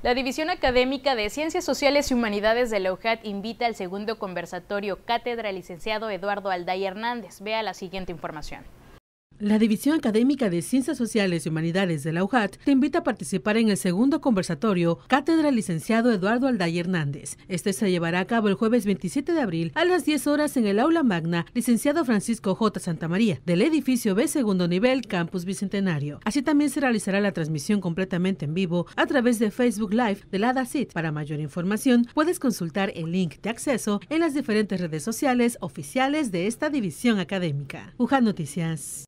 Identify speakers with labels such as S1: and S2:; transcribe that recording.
S1: La División Académica de Ciencias Sociales y Humanidades de la UJAT invita al segundo conversatorio Cátedra Licenciado Eduardo Alday Hernández. Vea la siguiente información.
S2: La División Académica de Ciencias Sociales y Humanidades de la UJAT te invita a participar en el segundo conversatorio Cátedra Licenciado Eduardo Alday Hernández. Este se llevará a cabo el jueves 27 de abril a las 10 horas en el aula magna Licenciado Francisco J. Santa María del edificio B segundo nivel Campus Bicentenario. Así también se realizará la transmisión completamente en vivo a través de Facebook Live de la DACIT. Para mayor información puedes consultar el link de acceso en las diferentes redes sociales oficiales de esta división académica. UJAT Noticias.